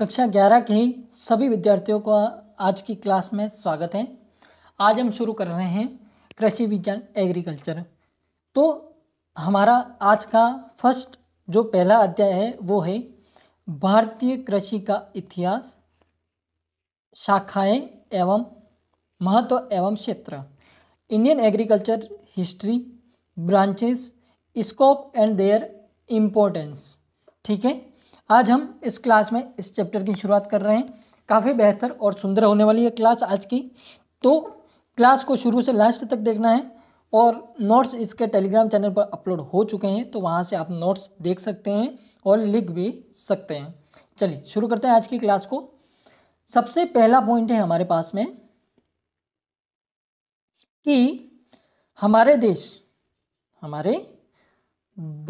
कक्षा ग्यारह के ही सभी विद्यार्थियों को आज की क्लास में स्वागत है आज हम शुरू कर रहे हैं कृषि विज्ञान एग्रीकल्चर तो हमारा आज का फर्स्ट जो पहला अध्याय है वो है भारतीय कृषि का इतिहास शाखाएं एवं महत्व एवं क्षेत्र Indian agriculture history branches scope and their importance ठीक है आज हम इस क्लास में इस चैप्टर की शुरुआत कर रहे हैं काफ़ी बेहतर और सुंदर होने वाली है क्लास आज की तो क्लास को शुरू से लास्ट तक देखना है और नोट्स इसके टेलीग्राम चैनल पर अपलोड हो चुके हैं तो वहाँ से आप नोट्स देख सकते हैं और लिख भी सकते हैं चलिए शुरू करते हैं आज की क्लास को सबसे पहला पॉइंट है हमारे पास में कि हमारे देश हमारे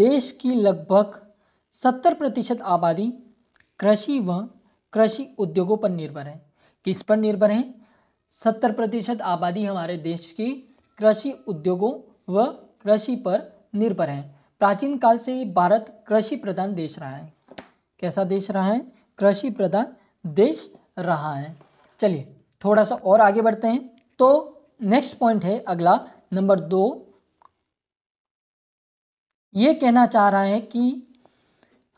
देश की लगभग सत्तर प्रतिशत आबादी कृषि व कृषि उद्योगों पर निर्भर है किस पर निर्भर है सत्तर प्रतिशत आबादी हमारे देश की कृषि उद्योगों व कृषि पर निर्भर है प्राचीन काल से भारत कृषि प्रधान देश रहा है कैसा देश रहा है कृषि प्रधान देश रहा है चलिए थोड़ा सा और आगे बढ़ते हैं तो नेक्स्ट पॉइंट है अगला नंबर दो ये कहना चाह रहा है कि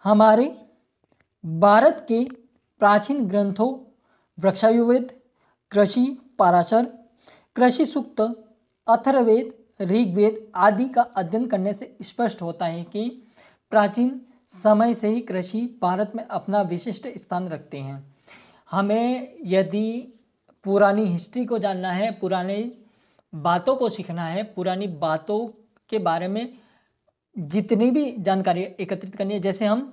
हमारे भारत के प्राचीन ग्रंथों वृक्षायुर्वेद कृषि पाराशर कृषि सूक्त अथर्वेद ऋग्वेद आदि का अध्ययन करने से स्पष्ट होता है कि प्राचीन समय से ही कृषि भारत में अपना विशिष्ट स्थान रखते हैं हमें यदि पुरानी हिस्ट्री को जानना है पुराने बातों को सीखना है पुरानी बातों के बारे में जितनी भी जानकारी एकत्रित करनी है जैसे हम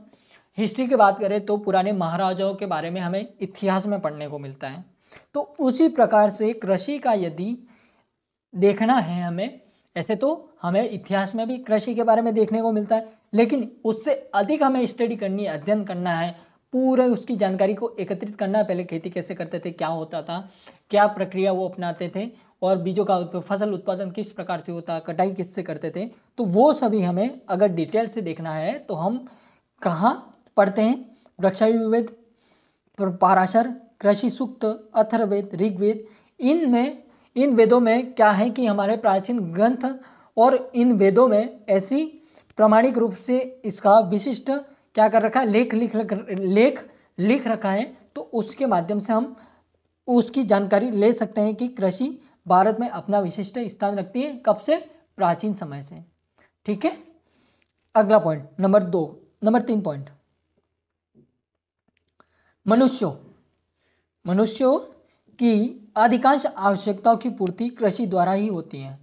हिस्ट्री की बात करें तो पुराने महाराजाओं के बारे में हमें इतिहास में पढ़ने को मिलता है तो उसी प्रकार से कृषि का यदि देखना है हमें ऐसे तो हमें इतिहास में भी कृषि के बारे में देखने को मिलता है लेकिन उससे अधिक हमें स्टडी करनी है अध्ययन करना है पूरे उसकी जानकारी को एकत्रित करना है पहले खेती कैसे करते थे क्या होता था क्या प्रक्रिया वो अपनाते थे और बीजों का फसल उत्पादन किस प्रकार से होता कटाई किससे करते थे तो वो सभी हमें अगर डिटेल से देखना है तो हम कहाँ पढ़ते हैं वृक्षायुर्वेद पाराशर कृषि सूक्त अथर्वेद ऋग्वेद इन में इन वेदों में क्या है कि हमारे प्राचीन ग्रंथ और इन वेदों में ऐसी प्रमाणिक रूप से इसका विशिष्ट क्या कर रखा है लेख लिख रख लेख लिख रखा है तो उसके माध्यम से हम उसकी जानकारी ले सकते हैं कि कृषि भारत में अपना विशिष्ट स्थान रखती है कब से प्राचीन समय से ठीक है अगला पॉइंट नंबर दो नंबर तीन पॉइंट मनुष्यों मनुष्यों की अधिकांश आवश्यकताओं की पूर्ति कृषि द्वारा ही होती है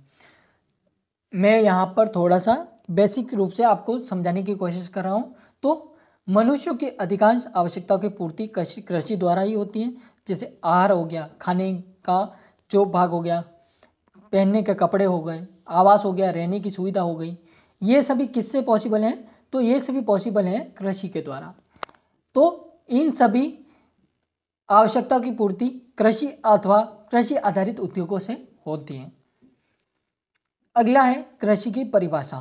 मैं यहाँ पर थोड़ा सा बेसिक रूप से आपको समझाने की कोशिश कर रहा हूँ तो मनुष्यों की अधिकांश आवश्यकताओं की पूर्ति कृषि कृषि द्वारा ही होती है जैसे आहार हो गया खाने का जॉब भाग हो गया पहनने के कपड़े हो गए आवास हो गया रहने की सुविधा हो गई ये सभी किससे पॉसिबल हैं तो ये सभी पॉसिबल हैं कृषि के द्वारा तो इन सभी आवश्यकता की पूर्ति कृषि अथवा कृषि आधारित उद्योगों से होती है अगला है कृषि की परिभाषा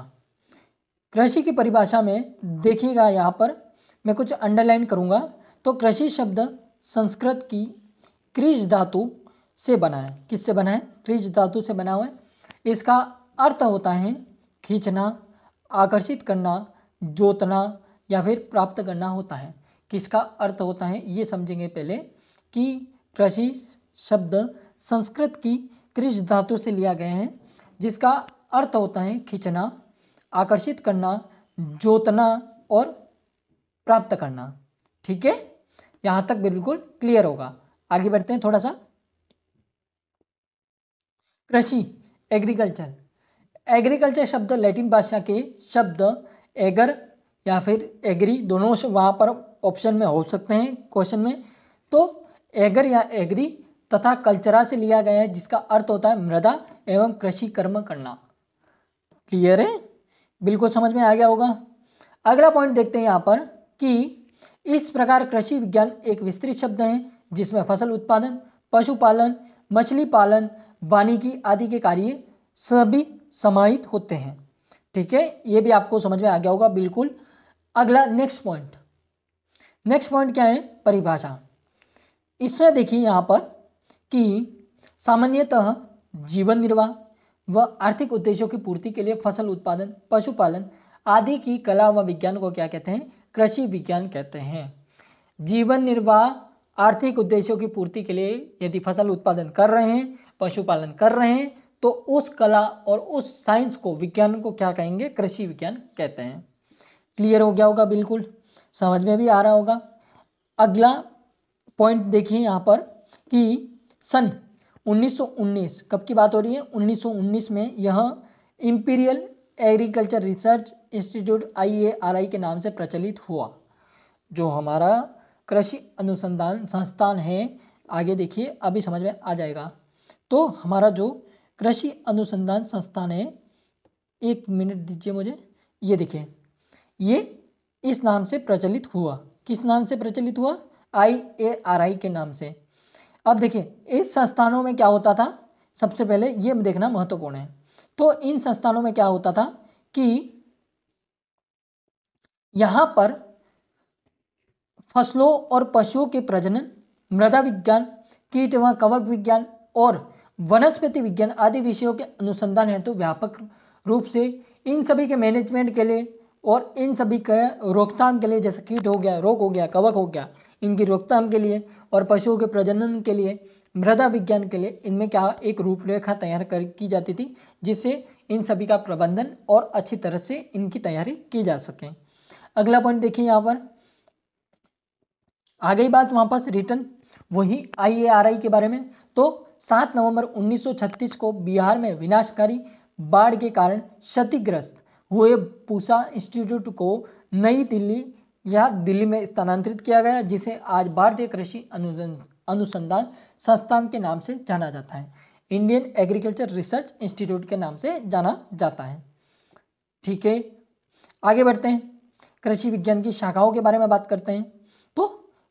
कृषि की परिभाषा में देखिएगा यहाँ पर मैं कुछ अंडरलाइन करूँगा तो कृषि शब्द संस्कृत की कृष धातु से बना है किससे बना है क्रीज धातु से बना हुआ है इसका अर्थ होता है खींचना आकर्षित करना जोतना या फिर प्राप्त करना होता है किसका अर्थ होता है ये समझेंगे पहले कि कृषि शब्द संस्कृत की कृषि धातु से लिया गया है जिसका अर्थ होता है खींचना आकर्षित करना जोतना और प्राप्त करना ठीक है यहाँ तक बिल्कुल क्लियर होगा आगे बढ़ते हैं थोड़ा सा कृषि एग्रीकल्चर एग्रीकल्चर शब्द लैटिन भाषा के शब्द एगर या फिर एग्री दोनों वहाँ पर ऑप्शन में हो सकते हैं क्वेश्चन में तो एगर या एग्री तथा कल्चरा से लिया गया है जिसका अर्थ होता है मृदा एवं कृषि कर्म करना क्लियर है बिल्कुल समझ में आ गया होगा अगला पॉइंट देखते हैं यहाँ पर कि इस प्रकार कृषि विज्ञान एक विस्तृत शब्द है जिसमें फसल उत्पादन पशुपालन मछली पालन वानिकी आदि के कार्य सभी समाहित होते हैं ठीक है ये भी आपको समझ में आ गया होगा बिल्कुल अगला नेक्स्ट पॉइंट नेक्स्ट पॉइंट क्या है परिभाषा इसमें देखिए यहाँ पर कि सामान्यतः जीवन निर्वाह व आर्थिक उद्देश्यों की पूर्ति के लिए फसल उत्पादन पशुपालन आदि की कला व विज्ञान को क्या कहते हैं कृषि विज्ञान कहते हैं जीवन निर्वाह आर्थिक उद्देश्यों की पूर्ति के लिए यदि फसल उत्पादन कर रहे हैं पशुपालन कर रहे हैं तो उस कला और उस साइंस को विज्ञान को क्या कहेंगे कृषि विज्ञान कहते हैं क्लियर हो गया होगा बिल्कुल समझ में भी आ रहा होगा अगला पॉइंट देखिए यहाँ पर कि सन 1919 कब की बात हो रही है 1919 में यह imperial agriculture research institute IARI के नाम से प्रचलित हुआ जो हमारा कृषि अनुसंधान संस्थान है आगे देखिए अभी समझ में आ जाएगा तो हमारा जो कृषि अनुसंधान संस्थान है एक मिनट दीजिए मुझे ये देखिए ये इस नाम से प्रचलित हुआ किस नाम से प्रचलित हुआ आई ए आर आई के नाम से अब देखिए इस संस्थानों में क्या होता था सबसे पहले ये देखना महत्वपूर्ण है तो इन संस्थानों में क्या होता था कि यहाँ पर फसलों और पशुओं के प्रजनन मृदा विज्ञान कीट एवं कवक विज्ञान और वनस्पति विज्ञान आदि विषयों के अनुसंधान हेतु तो व्यापक रूप से इन सभी के मैनेजमेंट के लिए और इन सभी के रोकथाम के लिए जैसे कीट हो गया रोग हो गया कवक हो गया इनकी रोकथाम के लिए और पशुओं के प्रजनन के लिए मृदा विज्ञान के लिए इनमें क्या एक रूपरेखा तैयार कर की जाती थी जिससे इन सभी का प्रबंधन और अच्छी तरह से इनकी तैयारी की जा सके अगला पॉइंट देखिए यहाँ पर आ गई बात वापस रिटर्न वही आईएआरआई के बारे में तो सात नवंबर 1936 को बिहार में विनाशकारी बाढ़ के कारण क्षतिग्रस्त हुए पूसा इंस्टीट्यूट को नई दिल्ली या दिल्ली में स्थानांतरित किया गया जिसे आज भारतीय कृषि अनुसंधान संस्थान के नाम से जाना जाता है इंडियन एग्रीकल्चर रिसर्च इंस्टीट्यूट के नाम से जाना जाता है ठीक है आगे बढ़ते हैं कृषि विज्ञान की शाखाओं के बारे में बात करते हैं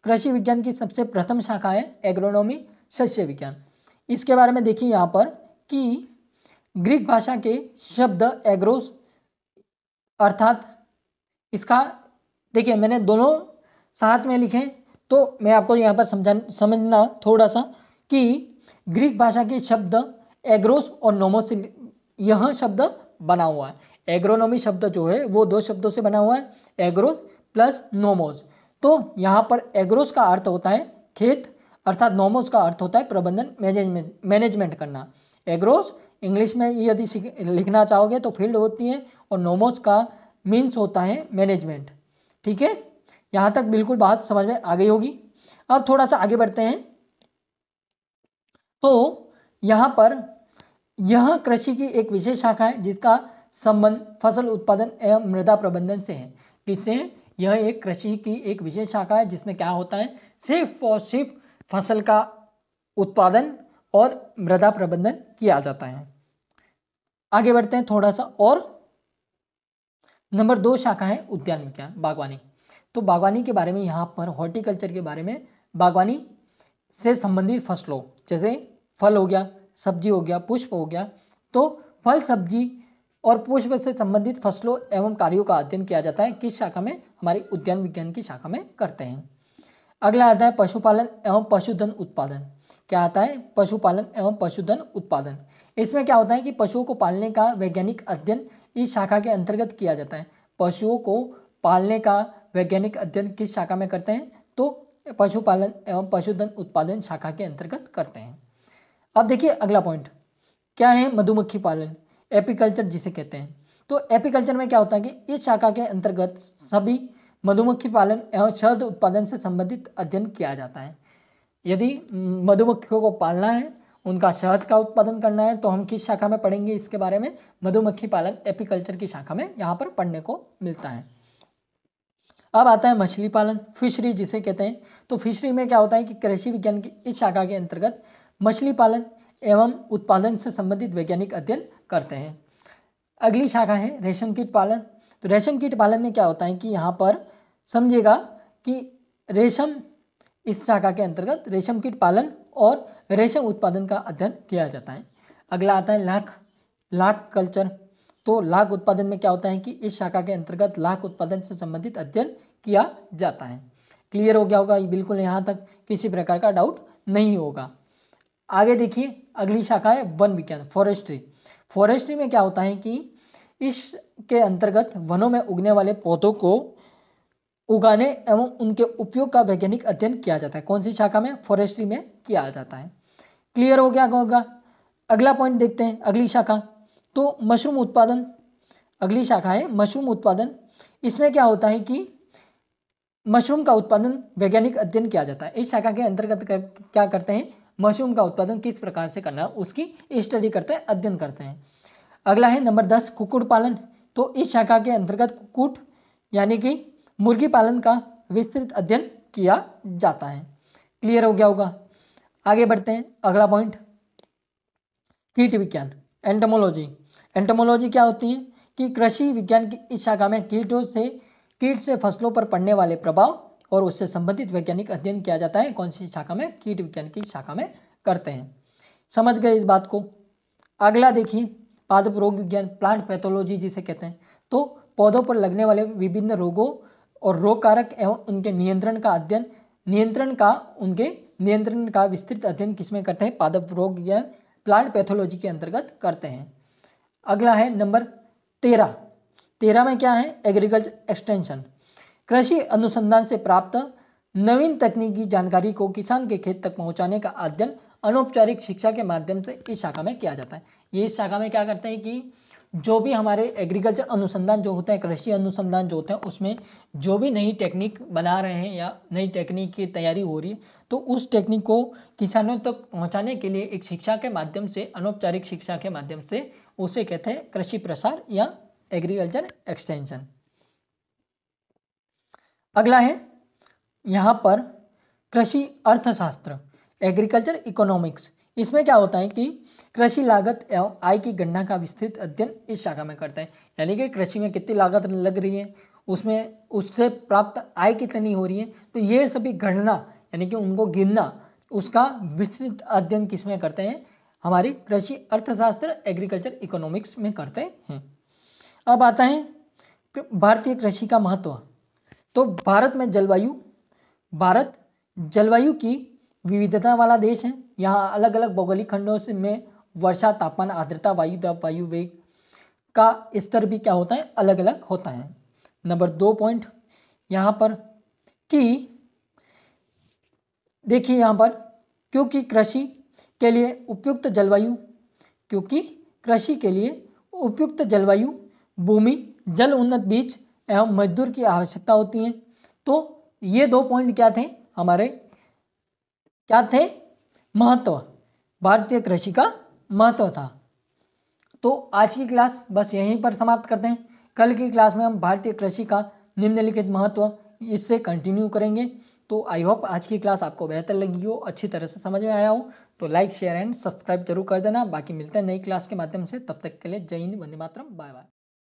कृषि विज्ञान की सबसे प्रथम शाखा है एग्रोनॉमी सस्य विज्ञान इसके बारे में देखिए यहाँ पर कि ग्रीक भाषा के शब्द एग्रोस अर्थात इसका देखिए मैंने दोनों साथ में लिखे तो मैं आपको यहाँ पर समझा समझना थोड़ा सा कि ग्रीक भाषा के शब्द एग्रोस और नोमोस यह शब्द बना हुआ है एग्रोनॉमी शब्द जो है वो दो शब्दों से बना हुआ है एग्रोस प्लस नोमोज तो यहाँ पर एग्रोस का अर्थ होता है खेत अर्थात नोमोस का अर्थ होता है प्रबंधन मैनेजमेंट मैनेजमेंट करना एग्रोस इंग्लिश में यदि लिखना चाहोगे तो फील्ड होती है और नोमोस का मीन्स होता है मैनेजमेंट ठीक है यहाँ तक बिल्कुल बात समझ में आ गई होगी अब थोड़ा सा आगे बढ़ते हैं तो यहाँ पर यह कृषि की एक विशेष शाखा है जिसका संबंध फसल उत्पादन एवं मृदा प्रबंधन से है किससे यह एक कृषि की एक विशेष शाखा है जिसमें क्या होता है सिर्फ और सिर्फ फसल का उत्पादन और मृदा प्रबंधन किया जाता है आगे बढ़ते हैं थोड़ा सा और नंबर दो शाखा है उद्यान विज्ञान बागवानी तो बागवानी के बारे में यहाँ पर हॉर्टिकल्चर के बारे में बागवानी से संबंधित फसलों जैसे फल हो गया सब्जी हो गया पुष्प हो गया तो फल सब्जी और पोष से संबंधित फसलों एवं कार्यों का अध्ययन किया जाता है किस शाखा में हमारे उद्यान विज्ञान की शाखा में करते हैं अगला आता है पशुपालन एवं पशुधन उत्पादन क्या आता है पशुपालन एवं पशुधन उत्पादन इसमें क्या होता है कि पशुओं को पालने का वैज्ञानिक अध्ययन इस शाखा के अंतर्गत किया जाता है पशुओं को पालने का वैज्ञानिक अध्ययन किस शाखा में करते हैं तो पशुपालन एवं पशुधन उत्पादन शाखा के अंतर्गत करते हैं अब देखिए अगला पॉइंट क्या है मधुमक्खी पालन एपिकल्चर जिसे कहते हैं तो एपिकल्चर में क्या होता है कि इस शाखा के अंतर्गत सभी मधुमक्खी पालन एवं शहद उत्पादन से संबंधित अध्ययन किया जाता है यदि मधुमक्खियों को पालना है उनका शहद का उत्पादन करना है तो हम किस शाखा में पढ़ेंगे इसके बारे में मधुमक्खी पालन एपिकल्चर की शाखा में यहाँ पर पढ़ने को मिलता है अब आता है मछली पालन फिशरी जिसे कहते हैं तो फिशरी में क्या होता है कि कृषि विज्ञान की इस शाखा के अंतर्गत मछली पालन एवं उत्पादन से संबंधित वैज्ञानिक अध्ययन करते हैं अगली शाखा है रेशम कीट पालन तो रेशम कीट पालन में क्या होता है कि यहाँ पर समझेगा कि रेशम इस शाखा के अंतर्गत रेशम कीट पालन और रेशम उत्पादन का अध्ययन किया जाता है अगला आता है लाख लाख कल्चर तो लाख उत्पादन में क्या होता है कि इस शाखा के अंतर्गत लाख उत्पादन से संबंधित अध्ययन किया जाता है क्लियर हो गया होगा बिल्कुल यहाँ तक किसी प्रकार का डाउट नहीं होगा आगे देखिए अगली शाखा है वन विज्ञान फॉरेस्ट्री फॉरेस्ट्री में क्या होता है कि इसके अंतर्गत वनों में उगने वाले पौधों को उगाने एवं उनके उपयोग का वैज्ञानिक अध्ययन किया जाता है कौन सी शाखा में फॉरेस्ट्री में किया जाता है क्लियर हो गया होगा अगला पॉइंट देखते हैं अगली शाखा तो मशरूम उत्पादन अगली शाखा है मशरूम उत्पादन इसमें क्या होता है कि मशरूम का उत्पादन वैज्ञानिक अध्ययन किया जाता है इस शाखा के अंतर्गत क्या करते हैं मशरूम का उत्पादन किस प्रकार से करना है उसकी स्टडी करते हैं अध्ययन करते हैं अगला है नंबर दस कुकुट पालन तो इस शाखा के अंतर्गत कुकुट यानी कि मुर्गी पालन का विस्तृत अध्ययन किया जाता है क्लियर हो गया होगा आगे बढ़ते हैं अगला पॉइंट कीट विज्ञान एंटोमोलॉजी एंटोमोलॉजी क्या होती है कि कृषि विज्ञान की इस शाखा में कीटों से कीट से फसलों पर पड़ने वाले प्रभाव और उससे संबंधित वैज्ञानिक अध्ययन किया जाता है कौन सी शाखा में कीट विज्ञान की शाखा में करते हैं समझ गए इस बात को अगला देखिए पादप रोग विज्ञान प्लांट पैथोलॉजी जिसे कहते हैं तो पौधों पर लगने वाले विभिन्न रोगों और रोग कारक एवं उनके नियंत्रण का अध्ययन नियंत्रण का उनके नियंत्रण का विस्तृत अध्ययन किसमें करते हैं पादप रोग विज्ञान प्लांट पैथोलॉजी के अंतर्गत करते हैं अगला है नंबर तेरह तेरह में क्या है एग्रीकल्चर एक्सटेंशन कृषि अनुसंधान से प्राप्त नवीन तकनीकी जानकारी को किसान के खेत तक पहुंचाने का अध्ययन अनौपचारिक शिक्षा के माध्यम से इस शाखा में किया जाता है ये इस शाखा में क्या करते हैं कि जो भी हमारे एग्रीकल्चर अनुसंधान जो होते हैं कृषि अनुसंधान जो होते हैं उसमें जो भी नई टेक्निक बना रहे हैं या नई टेक्निक की तैयारी हो रही है तो उस टेक्निक को किसानों तक तो पहुंचाने के लिए एक शिक्षा के माध्यम से अनौपचारिक शिक्षा के माध्यम से उसे कहते हैं कृषि प्रसार या एग्रीकल्चर एक्सटेंशन अगला है यहाँ पर कृषि अर्थशास्त्र एग्रीकल्चर इकोनॉमिक्स इसमें क्या होता है कि कृषि लागत एवं आय की गणना का विस्तृत अध्ययन इस शाखा में करते हैं यानी कि कृषि में कितनी लागत लग रही है उसमें उससे प्राप्त आय कितनी हो रही है तो ये सभी गणना यानी कि उनको गिनना उसका विस्तृत अध्ययन किसमें करते हैं हमारी कृषि अर्थशास्त्र एग्रीकल्चर इकोनॉमिक्स में करते हैं अब आता है भारतीय कृषि का महत्व तो भारत में जलवायु भारत जलवायु की विविधता वाला देश है यहाँ अलग अलग भौगोलिक खंडों से में वर्षा तापमान आर्द्रता वायु दब वायु वेग का स्तर भी क्या होता है अलग अलग होता है नंबर दो पॉइंट यहाँ पर कि देखिए यहाँ पर क्योंकि कृषि के लिए उपयुक्त जलवायु क्योंकि कृषि के लिए उपयुक्त जलवायु भूमि जल उन्नत बीज एवं मजदूर की आवश्यकता होती है तो ये दो पॉइंट क्या थे हमारे क्या थे महत्व भारतीय कृषि का महत्व था तो आज की क्लास बस यहीं पर समाप्त करते हैं कल की क्लास में हम भारतीय कृषि का निम्नलिखित महत्व इससे कंटिन्यू करेंगे तो आई होप आज की क्लास आपको बेहतर लगी हो अच्छी तरह से समझ में आया हो तो लाइक शेयर एंड सब्सक्राइब जरूर कर देना बाकी मिलते हैं नई क्लास के माध्यम से तब तक के लिए जय हिंद वंदे मातरम बाय बाय